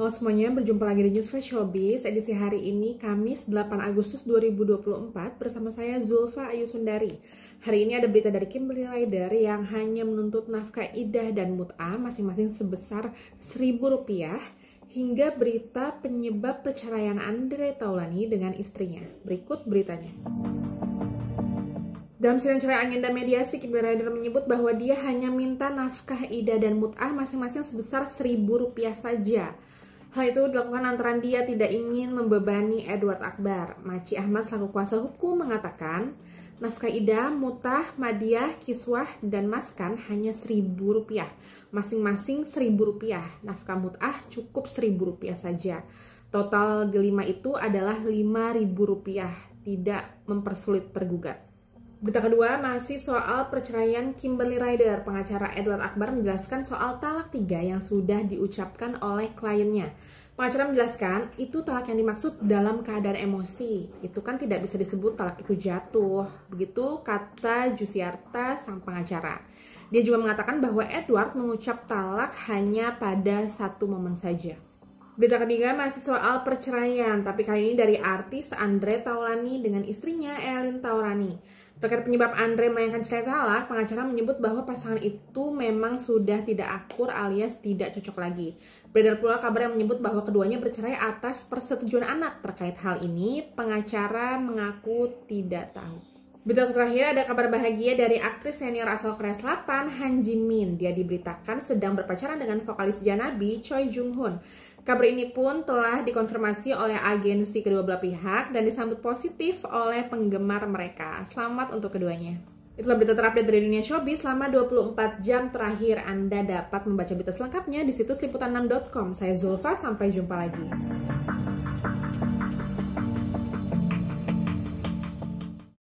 Halo semuanya, berjumpa lagi di News Flash Showbiz edisi hari ini Kamis 8 Agustus 2024 bersama saya Zulfa Ayu Sundari. Hari ini ada berita dari Kimberly Rider yang hanya menuntut nafkah idah dan mut'ah masing-masing sebesar rp rupiah hingga berita penyebab perceraian Andre Taulani dengan istrinya. Berikut beritanya. Dalam sidang cerai agenda mediasi, Kimberly Rider menyebut bahwa dia hanya minta nafkah Ida dan Mut'ah masing-masing sebesar rp rupiah saja. Hal itu dilakukan antara dia tidak ingin membebani Edward Akbar. Maci Ahmad selaku kuasa hukum mengatakan, nafkah Ida, Mutah, Madiah, Kiswah, dan Maskan hanya seribu rupiah. Masing-masing seribu rupiah. Nafkah Mutah cukup seribu rupiah saja. Total lima itu adalah lima ribu rupiah. Tidak mempersulit tergugat. Berita kedua masih soal perceraian Kimberly Ryder. Pengacara Edward Akbar menjelaskan soal talak tiga yang sudah diucapkan oleh kliennya. Pengacara menjelaskan itu talak yang dimaksud dalam keadaan emosi. Itu kan tidak bisa disebut talak itu jatuh. Begitu kata Jusiarta sang pengacara. Dia juga mengatakan bahwa Edward mengucap talak hanya pada satu momen saja. Berita ketiga masih soal perceraian, tapi kali ini dari artis Andre Taulani dengan istrinya Elin Taurani. Terkait penyebab Andre melayangkan cerai talak, pengacara menyebut bahwa pasangan itu memang sudah tidak akur alias tidak cocok lagi. Beredar pula kabar yang menyebut bahwa keduanya bercerai atas persetujuan anak. Terkait hal ini, pengacara mengaku tidak tahu. Berita terakhir ada kabar bahagia dari aktris senior asal Korea Selatan Han Ji Min. Dia diberitakan sedang berpacaran dengan vokalis Janabi Choi Jung Hoon. Kabar ini pun telah dikonfirmasi oleh agensi kedua belah pihak dan disambut positif oleh penggemar mereka. Selamat untuk keduanya. Itulah berita terupdate dari dunia showbiz selama 24 jam terakhir Anda dapat membaca berita selengkapnya di situs liputan6.com. Saya Zulfa, sampai jumpa lagi.